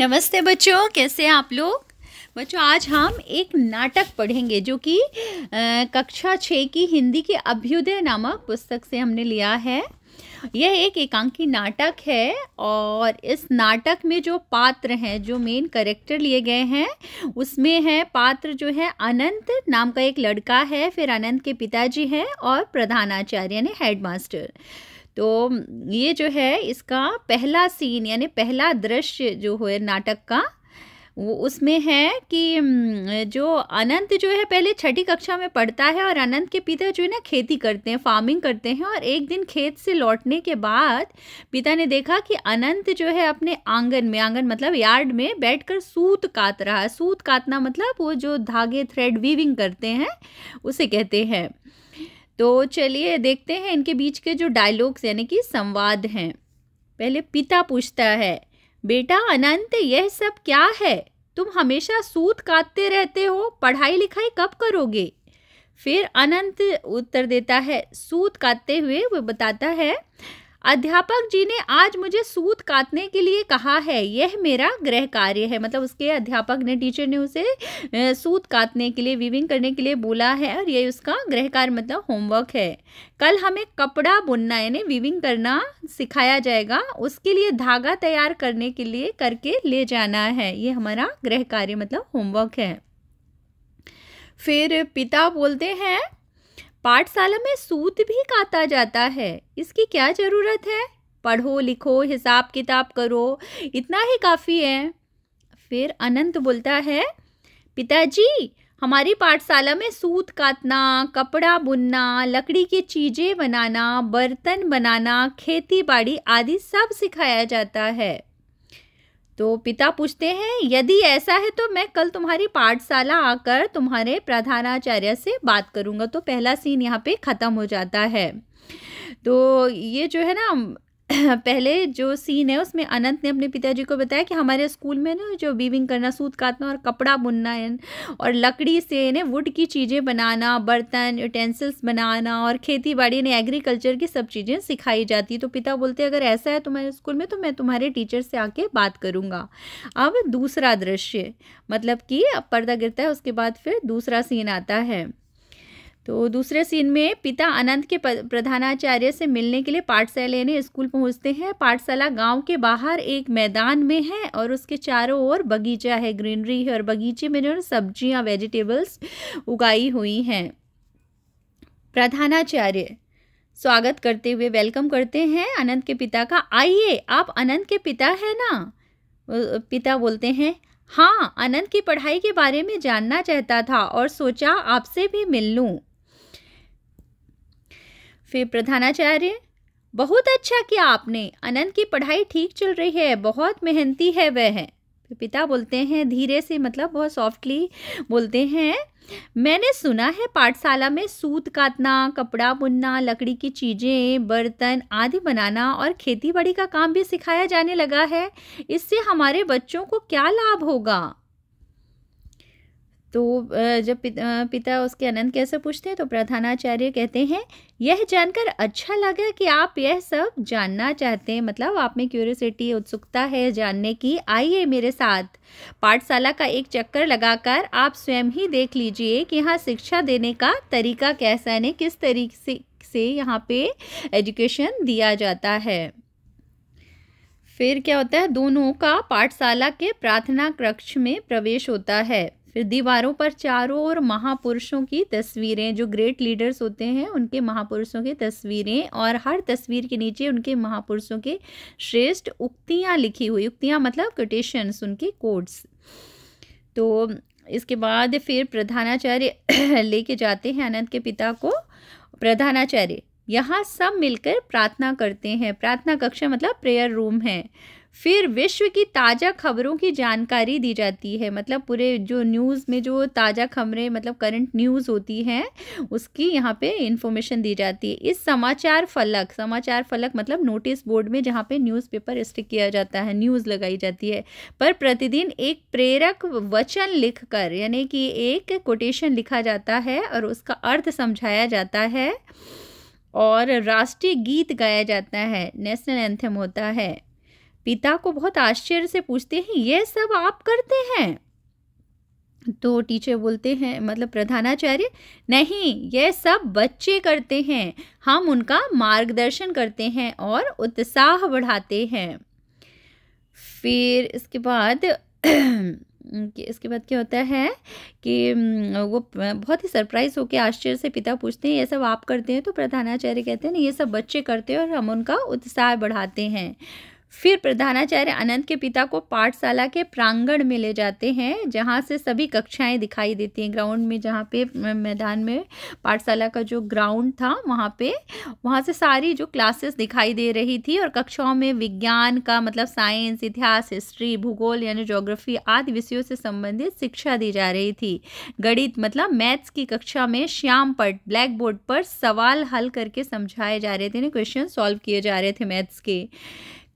नमस्ते बच्चों कैसे हैं आप लोग बच्चों आज हम एक नाटक पढ़ेंगे जो कि कक्षा छः की हिंदी के अभ्युदय नामक पुस्तक से हमने लिया है यह एक एकांकी नाटक है और इस नाटक में जो पात्र हैं जो मेन करेक्टर लिए गए हैं उसमें है पात्र जो है अनंत नाम का एक लड़का है फिर अनंत के पिताजी हैं और प्रधानाचार्य यानी हेडमास्टर तो ये जो है इसका पहला सीन यानी पहला दृश्य जो है नाटक का वो उसमें है कि जो अनंत जो है पहले छठी कक्षा में पढ़ता है और अनंत के पिता जो है ना खेती करते हैं फार्मिंग करते हैं और एक दिन खेत से लौटने के बाद पिता ने देखा कि अनंत जो है अपने आंगन में आंगन मतलब यार्ड में बैठकर सूत काट रहा है सूत काटना मतलब वो जो धागे थ्रेड वीविंग करते हैं उसे कहते हैं तो चलिए देखते हैं इनके बीच के जो डायलॉग्स यानी कि संवाद हैं पहले पिता पूछता है बेटा अनंत यह सब क्या है तुम हमेशा सूत काटते रहते हो पढ़ाई लिखाई कब करोगे फिर अनंत उत्तर देता है सूत काटते हुए वो बताता है अध्यापक जी ने आज मुझे सूत काटने के लिए कहा है यह मेरा गृह कार्य है मतलब उसके अध्यापक ने टीचर ने उसे सूत काटने के लिए वीविंग करने के लिए बोला है और यह उसका गृह कार्य मतलब होमवर्क है कल हमें कपड़ा बुनना यानी वीविंग करना सिखाया जाएगा उसके लिए धागा तैयार करने के लिए करके ले जाना है ये हमारा गृह कार्य मतलब होमवर्क है फिर पिता बोलते हैं पाठशाला में सूत भी काटा जाता है इसकी क्या ज़रूरत है पढ़ो लिखो हिसाब किताब करो इतना ही काफ़ी है फिर अनंत बोलता है पिताजी हमारी पाठशाला में सूत काटना कपड़ा बुनना लकड़ी की चीज़ें बनाना बर्तन बनाना खेती बाड़ी आदि सब सिखाया जाता है तो पिता पूछते हैं यदि ऐसा है तो मैं कल तुम्हारी पाठशाला आकर तुम्हारे प्रधानाचार्य से बात करूँगा तो पहला सीन यहाँ पे ख़त्म हो जाता है तो ये जो है ना पहले जो सीन है उसमें अनंत ने अपने पिताजी को बताया कि हमारे स्कूल में ना जो वीविंग करना सूत काटना और कपड़ा बुनना और लकड़ी से ना वुड की चीज़ें बनाना बर्तन यूटेंसिल्स बनाना और खेती बाड़ी ने एग्रीकल्चर की सब चीज़ें सिखाई जाती तो पिता बोलते अगर ऐसा है तुम्हारे स्कूल में तो मैं तुम्हारे टीचर से आके बात करूँगा अब दूसरा दृश्य मतलब कि पर्दा गिरता है उसके बाद फिर दूसरा सीन आता है तो दूसरे सीन में पिता अनंत के प्रधानाचार्य से मिलने के लिए पाठशाला ने स्कूल पहुंचते हैं पाठशाला गांव के बाहर एक मैदान में है और उसके चारों ओर बगीचा है ग्रीनरी है और बगीचे में जो सब्जियां वेजिटेबल्स उगाई हुई हैं प्रधानाचार्य स्वागत करते हुए वेलकम करते हैं अनंत के पिता का आइए आप अनंत के पिता है ना पिता बोलते हैं हाँ अनंत की पढ़ाई के बारे में जानना चाहता था और सोचा आपसे भी मिल लूँ फिर प्रधानाचार्य बहुत अच्छा किया आपने अनंत की पढ़ाई ठीक चल रही है बहुत मेहनती है वह है पिता बोलते हैं धीरे से मतलब बहुत सॉफ्टली बोलते हैं मैंने सुना है पाठशाला में सूत काटना कपड़ा बुनना लकड़ी की चीज़ें बर्तन आदि बनाना और खेती बाड़ी का काम भी सिखाया जाने लगा है इससे हमारे बच्चों को क्या लाभ होगा तो जब पिता उसके अनंत कैसे पूछते हैं तो प्रधानाचार्य कहते हैं यह जानकर अच्छा लगा कि आप यह सब जानना चाहते हैं मतलब आप में क्यूरियोसिटी उत्सुकता है जानने की आइए मेरे साथ पाठशाला का एक चक्कर लगाकर आप स्वयं ही देख लीजिए कि यहाँ शिक्षा देने का तरीका कैसा है किस तरीके से यहाँ पे एजुकेशन दिया जाता है फिर क्या होता है दोनों का पाठशाला के प्रार्थना कक्ष में प्रवेश होता है फिर दीवारों पर चारों ओर महापुरुषों की तस्वीरें जो ग्रेट लीडर्स होते हैं उनके महापुरुषों की तस्वीरें और हर तस्वीर के नीचे उनके महापुरुषों के श्रेष्ठ उक्तियाँ लिखी हुई उक्तियाँ मतलब कोटेशंस उनके कोड्स तो इसके बाद फिर प्रधानाचार्य लेके जाते हैं अनंत के पिता को प्रधानाचार्य यहाँ सब मिलकर प्रार्थना करते हैं प्रार्थना कक्षा मतलब प्रेयर रूम है फिर विश्व की ताज़ा खबरों की जानकारी दी जाती है मतलब पूरे जो न्यूज़ में जो ताज़ा खबरें मतलब करंट न्यूज़ होती हैं उसकी यहाँ पे इंफॉर्मेशन दी जाती है इस समाचार फलक समाचार फलक मतलब नोटिस बोर्ड में जहाँ पे न्यूज़पेपर स्टिक किया जाता है न्यूज़ लगाई जाती है पर प्रतिदिन एक प्रेरक वचन लिख यानी कि एक कोटेशन लिखा जाता है और उसका अर्थ समझाया जाता है और राष्ट्रीय गीत गाया जाता है नेशनल एंथम होता है पिता को बहुत आश्चर्य से पूछते हैं ये सब आप करते हैं तो टीचर बोलते हैं मतलब प्रधानाचार्य नहीं यह सब बच्चे करते हैं हम उनका मार्गदर्शन करते हैं और उत्साह बढ़ाते हैं फिर इसके बाद इसके बाद क्या होता है कि वो बहुत ही सरप्राइज होकर आश्चर्य से पिता पूछते हैं ये सब आप करते हैं तो प्रधानाचार्य कहते हैं ना ये सब बच्चे करते हैं और हम उनका उत्साह बढ़ाते हैं फिर प्रधानाचार्य अनंत के पिता को पाठशाला के प्रांगण में ले जाते हैं जहाँ से सभी कक्षाएं दिखाई देती हैं ग्राउंड में जहाँ पे मैदान में पाठशाला का जो ग्राउंड था वहाँ पे वहाँ से सारी जो क्लासेस दिखाई दे रही थी और कक्षाओं में विज्ञान का मतलब साइंस इतिहास हिस्ट्री भूगोल यानी जोग्राफी आदि विषयों से संबंधित शिक्षा दी जा रही थी गणित मतलब मैथ्स की कक्षा में श्याम पर ब्लैक बोर्ड पर सवाल हल करके समझाए जा रहे थे क्वेश्चन सॉल्व किए जा रहे थे मैथ्स के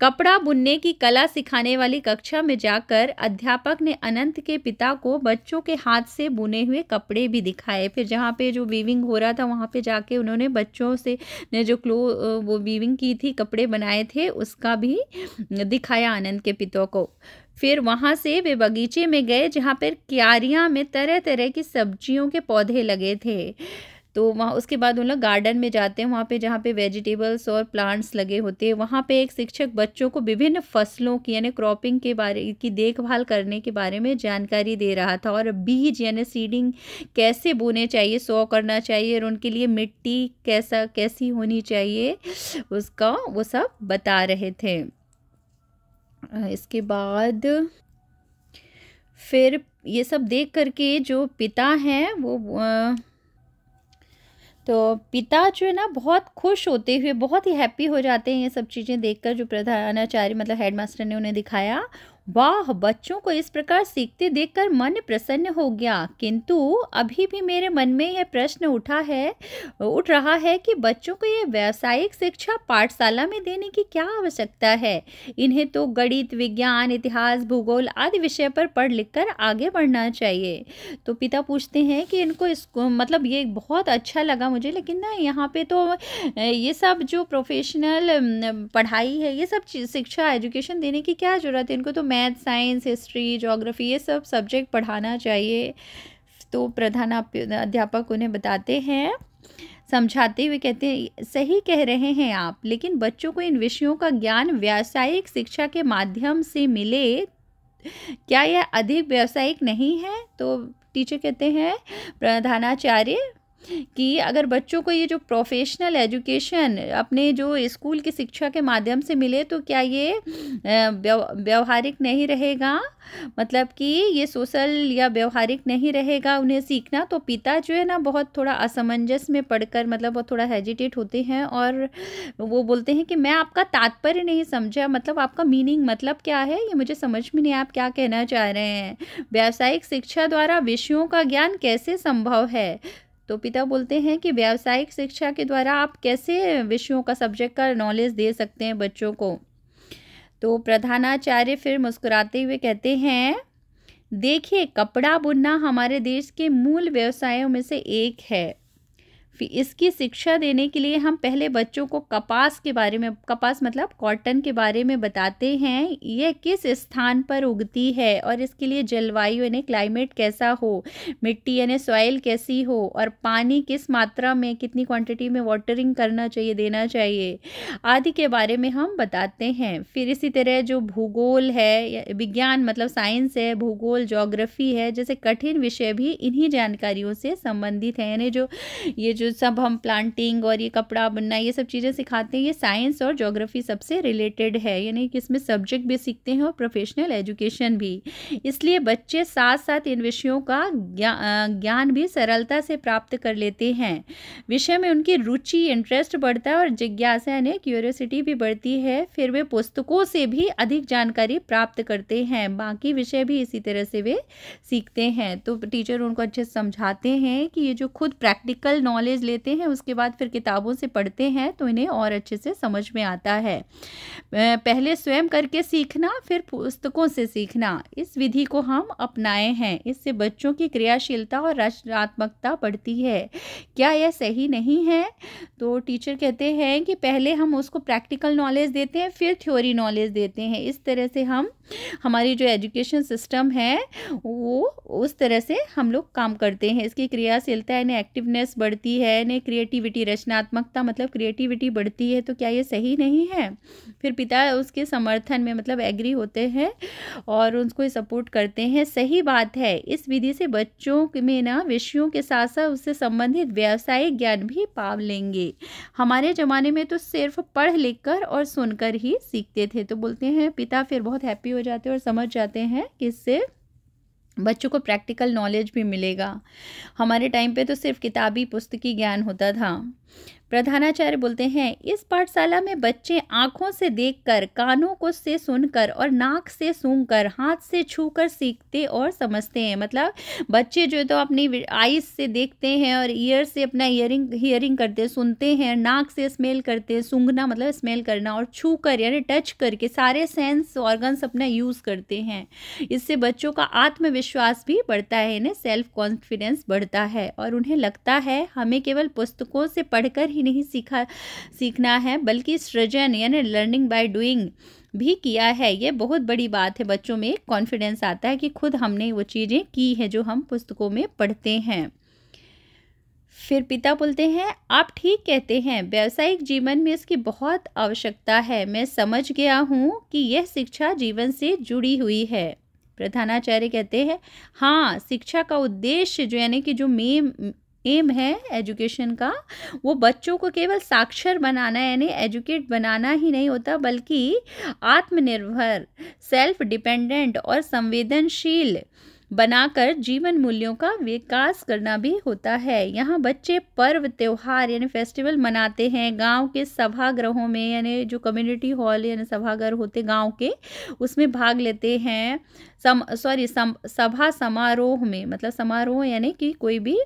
कपड़ा बुनने की कला सिखाने वाली कक्षा में जाकर अध्यापक ने अनंत के पिता को बच्चों के हाथ से बुने हुए कपड़े भी दिखाए फिर जहाँ पे जो वीविंग हो रहा था वहाँ पे जाके उन्होंने बच्चों से ने जो क्लो वो वीविंग की थी कपड़े बनाए थे उसका भी दिखाया अनंत के पिता को फिर वहाँ से वे बगीचे में गए जहाँ पर क्यारियाँ में तरह तरह की सब्जियों के पौधे लगे थे तो वहाँ उसके बाद उन लोग गार्डन में जाते हैं वहाँ पे जहाँ पे वेजिटेबल्स और प्लांट्स लगे होते हैं वहाँ पे एक शिक्षक बच्चों को विभिन्न फसलों की यानी क्रॉपिंग के बारे की देखभाल करने के बारे में जानकारी दे रहा था और बीज यानी सीडिंग कैसे बोने चाहिए सो करना चाहिए और उनके लिए मिट्टी कैसा कैसी होनी चाहिए उसका वो सब बता रहे थे इसके बाद फिर ये सब देख करके जो पिता हैं वो आ, तो पिता जो है ना बहुत खुश होते हुए बहुत ही हैप्पी हो जाते हैं ये सब चीज़ें देखकर जो प्रधानाचार्य मतलब हेडमास्टर ने उन्हें दिखाया वाह बच्चों को इस प्रकार सीखते देखकर मन प्रसन्न हो गया किंतु अभी भी मेरे मन में यह प्रश्न उठा है उठ रहा है कि बच्चों को यह व्यावसायिक शिक्षा पाठशाला में देने की क्या आवश्यकता है इन्हें तो गणित विज्ञान इतिहास भूगोल आदि विषय पर पढ़ लिख कर आगे बढ़ना चाहिए तो पिता पूछते हैं कि इनको इसको मतलब ये बहुत अच्छा लगा मुझे लेकिन ना यहाँ पे तो ये सब जो प्रोफेशनल पढ़ाई है ये सब शिक्षा एजुकेशन देने की क्या ज़रूरत है इनको तो मैथ साइंस हिस्ट्री जोग्राफी ये सब सब्जेक्ट पढ़ाना चाहिए तो प्रधान अध्यापक उन्हें बताते हैं समझाते हुए कहते हैं सही कह रहे हैं आप लेकिन बच्चों को इन विषयों का ज्ञान व्यावसायिक शिक्षा के माध्यम से मिले क्या यह अधिक व्यावसायिक नहीं है तो टीचर कहते हैं प्रधानाचार्य कि अगर बच्चों को ये जो प्रोफेशनल एजुकेशन अपने जो स्कूल की शिक्षा के माध्यम से मिले तो क्या ये व्यवहारिक नहीं रहेगा मतलब कि ये सोशल या व्यवहारिक नहीं रहेगा उन्हें सीखना तो पिता जो है ना बहुत थोड़ा असमंजस में पढ़कर मतलब वो थोड़ा हेजिटेट होते हैं और वो बोलते हैं कि मैं आपका तात्पर्य नहीं समझा मतलब आपका मीनिंग मतलब क्या है ये मुझे समझ में नहीं आप क्या कहना चाह रहे हैं व्यावसायिक शिक्षा द्वारा विषयों का ज्ञान कैसे संभव है तो पिता बोलते हैं कि व्यावसायिक शिक्षा के द्वारा आप कैसे विषयों का सब्जेक्ट का नॉलेज दे सकते हैं बच्चों को तो प्रधानाचार्य फिर मुस्कुराते हुए कहते हैं देखिए कपड़ा बुनना हमारे देश के मूल व्यवसायों में से एक है फिर इसकी शिक्षा देने के लिए हम पहले बच्चों को कपास के बारे में कपास मतलब कॉटन के बारे में बताते हैं यह किस स्थान पर उगती है और इसके लिए जलवायु यानी क्लाइमेट कैसा हो मिट्टी यानी सॉइल कैसी हो और पानी किस मात्रा में कितनी क्वांटिटी में वाटरिंग करना चाहिए देना चाहिए आदि के बारे में हम बताते हैं फिर इसी तरह जो भूगोल है विज्ञान मतलब साइंस है भूगोल जोग्राफी है जैसे कठिन विषय भी इन्हीं जानकारियों से संबंधित है यानी जो ये जो जो सब हम प्लांटिंग और ये कपड़ा बुनना ये सब चीज़ें सिखाते हैं ये साइंस और जोग्राफी सबसे रिलेटेड है यानी कि इसमें सब्जेक्ट भी सीखते हैं और प्रोफेशनल एजुकेशन भी इसलिए बच्चे साथ साथ इन विषयों का ज्ञान भी सरलता से प्राप्त कर लेते हैं विषय में उनकी रुचि इंटरेस्ट बढ़ता है और जिज्ञासा यानी क्यूरियोसिटी भी बढ़ती है फिर वे पुस्तकों से भी अधिक जानकारी प्राप्त करते हैं बाकी विषय भी इसी तरह से वे सीखते हैं तो टीचर उनको अच्छे समझाते हैं कि ये जो खुद प्रैक्टिकल नॉलेज नॉलेज लेते हैं उसके बाद फिर किताबों से पढ़ते हैं तो इन्हें और अच्छे से समझ में आता है पहले स्वयं करके सीखना फिर पुस्तकों से सीखना इस विधि को हम अपनाए हैं इससे बच्चों की क्रियाशीलता और रचनात्मकता बढ़ती है क्या यह सही नहीं है तो टीचर कहते हैं कि पहले हम उसको प्रैक्टिकल नॉलेज देते हैं फिर थ्योरी नॉलेज देते हैं इस तरह से हम हमारी जो एजुकेशन सिस्टम है वो उस तरह से हम लोग काम करते हैं इसकी क्रियाशीलता यानी एक्टिवनेस बढ़ती है यानी क्रिएटिविटी रचनात्मकता मतलब क्रिएटिविटी बढ़ती है तो क्या ये सही नहीं है फिर पिता उसके समर्थन में मतलब एग्री होते हैं और उनको सपोर्ट करते हैं सही बात है इस विधि से बच्चों में ना विषयों के साथ साथ उससे संबंधित व्यावसायिक ज्ञान भी पा लेंगे हमारे ज़माने में तो सिर्फ पढ़ लिख कर और सुनकर ही सीखते थे तो बोलते हैं पिता फिर बहुत हैप्पी हो जाते हैं और समझ जाते हैं कि इससे बच्चों को प्रैक्टिकल नॉलेज भी मिलेगा हमारे टाइम पे तो सिर्फ किताबी पुस्तकी ज्ञान होता था प्रधानाचार्य बोलते हैं इस पाठशाला में बच्चे आँखों से देखकर कानों को से सुनकर और नाक से सूंघकर हाथ से छूकर सीखते और समझते हैं मतलब बच्चे जो है तो अपनी आइज से देखते हैं और ईयर से अपना ईयरिंग हियरिंग करते सुनते हैं नाक से स्मेल करते हैं सूंघना मतलब स्मेल करना और छू कर यानी टच करके सारे सेंस ऑर्गन्स अपना यूज़ करते हैं इससे बच्चों का आत्मविश्वास भी बढ़ता है इन्हें सेल्फ कॉन्फिडेंस बढ़ता है और उन्हें लगता है हमें केवल पुस्तकों से पढ़कर ही नहीं सीखा सीखना है बल्कि सृजन यानी लर्निंग बाय डूइंग भी किया है ये बहुत बड़ी बात है बच्चों में कॉन्फिडेंस आता है कि खुद हमने वो चीज़ें की हैं जो हम पुस्तकों में पढ़ते हैं फिर पिता बोलते हैं आप ठीक कहते हैं व्यावसायिक जीवन में इसकी बहुत आवश्यकता है मैं समझ गया हूँ कि यह शिक्षा जीवन से जुड़ी हुई है प्रधानाचार्य कहते हैं हाँ शिक्षा का उद्देश्य जो यानी कि जो मेन एम है एजुकेशन का वो बच्चों को केवल साक्षर बनाना यानी एजुकेट बनाना ही नहीं होता बल्कि आत्मनिर्भर सेल्फ डिपेंडेंट और संवेदनशील बनाकर जीवन मूल्यों का विकास करना भी होता है यहाँ बच्चे पर्व त्यौहार यानी फेस्टिवल मनाते हैं गांव के सभागृहों में यानी जो कम्युनिटी हॉल यानी सभागृह होते गांव के उसमें भाग लेते हैं सम सॉरी सम सभा समारोह में मतलब समारोह यानी कि कोई भी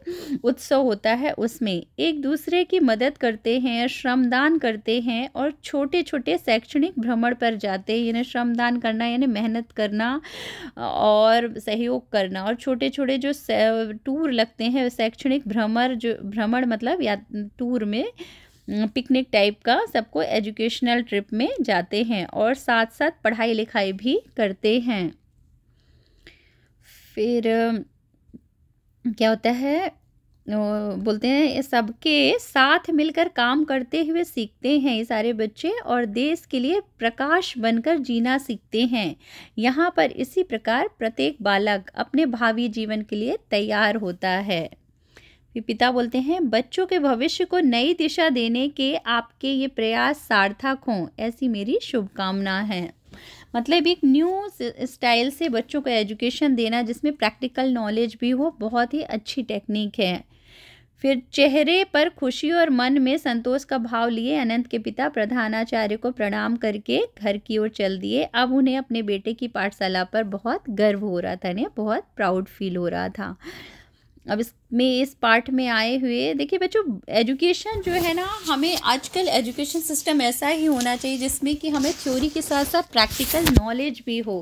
उत्सव होता है उसमें एक दूसरे की मदद करते हैं श्रमदान करते हैं और छोटे छोटे शैक्षणिक भ्रमण पर जाते हैं यानी श्रमदान करना यानी मेहनत करना और सहयोग करना और छोटे छोटे जो टूर लगते हैं शैक्षणिक भ्रमण जो भ्रमण मतलब या टूर में पिकनिक टाइप का सबको एजुकेशनल ट्रिप में जाते हैं और साथ साथ पढ़ाई लिखाई भी करते हैं फिर क्या होता है बोलते हैं सबके साथ मिलकर काम करते हुए सीखते हैं ये सारे बच्चे और देश के लिए प्रकाश बनकर जीना सीखते हैं यहाँ पर इसी प्रकार प्रत्येक बालक अपने भावी जीवन के लिए तैयार होता है फिर पिता बोलते हैं बच्चों के भविष्य को नई दिशा देने के आपके ये प्रयास सार्थक हों ऐसी मेरी शुभकामना है मतलब एक न्यू स्टाइल से बच्चों को एजुकेशन देना जिसमें प्रैक्टिकल नॉलेज भी हो बहुत ही अच्छी टेक्निक है फिर चेहरे पर खुशी और मन में संतोष का भाव लिए अनंत के पिता प्रधानाचार्य को प्रणाम करके घर की ओर चल दिए अब उन्हें अपने बेटे की पाठशाला पर बहुत गर्व हो रहा था उन्हें बहुत प्राउड फील हो रहा था अब इसमें इस पार्ट में आए हुए देखिए बच्चों एजुकेशन जो है ना हमें आजकल एजुकेशन सिस्टम ऐसा ही होना चाहिए जिसमें कि हमें थ्योरी के साथ साथ प्रैक्टिकल नॉलेज भी हो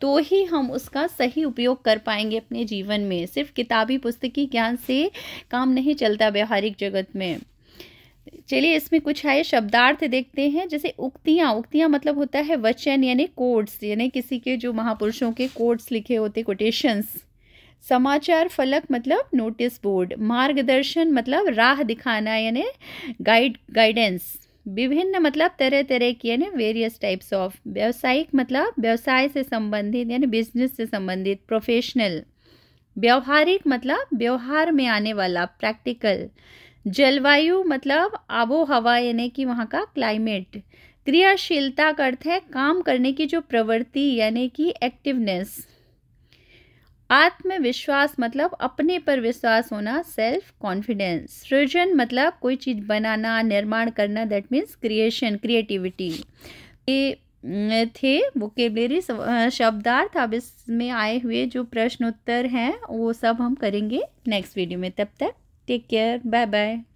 तो ही हम उसका सही उपयोग कर पाएंगे अपने जीवन में सिर्फ किताबी पुस्तकी ज्ञान से काम नहीं चलता व्यवहारिक जगत में चलिए इसमें कुछ आए शब्दार्थ देखते हैं जैसे उक्तियाँ उक्तियाँ मतलब होता है वचन यानी कोड्स यानी किसी के जो महापुरुषों के कोड्स लिखे होते कोटेशंस समाचार फलक मतलब नोटिस बोर्ड मार्गदर्शन मतलब राह दिखाना यानी गाइड गाइडेंस विभिन्न मतलब तरह तरह की यानी वेरियस टाइप्स ऑफ व्यावसायिक मतलब व्यवसाय से संबंधित यानी बिजनेस से संबंधित प्रोफेशनल व्यवहारिक मतलब व्यवहार में आने वाला प्रैक्टिकल जलवायु मतलब आबो हवा यानी कि वहाँ का क्लाइमेट क्रियाशीलता का अर्थ है काम करने की जो प्रवृत्ति यानी कि एक्टिवनेस आत्मविश्वास मतलब अपने पर विश्वास होना सेल्फ कॉन्फिडेंस सृजन मतलब कोई चीज़ बनाना निर्माण करना दैट मीन्स क्रिएशन क्रिएटिविटी ये थे वो केबलेरी शब्दार्थ अब इसमें आए हुए जो प्रश्नोत्तर हैं वो सब हम करेंगे नेक्स्ट वीडियो में तब तक टेक केयर बाय बाय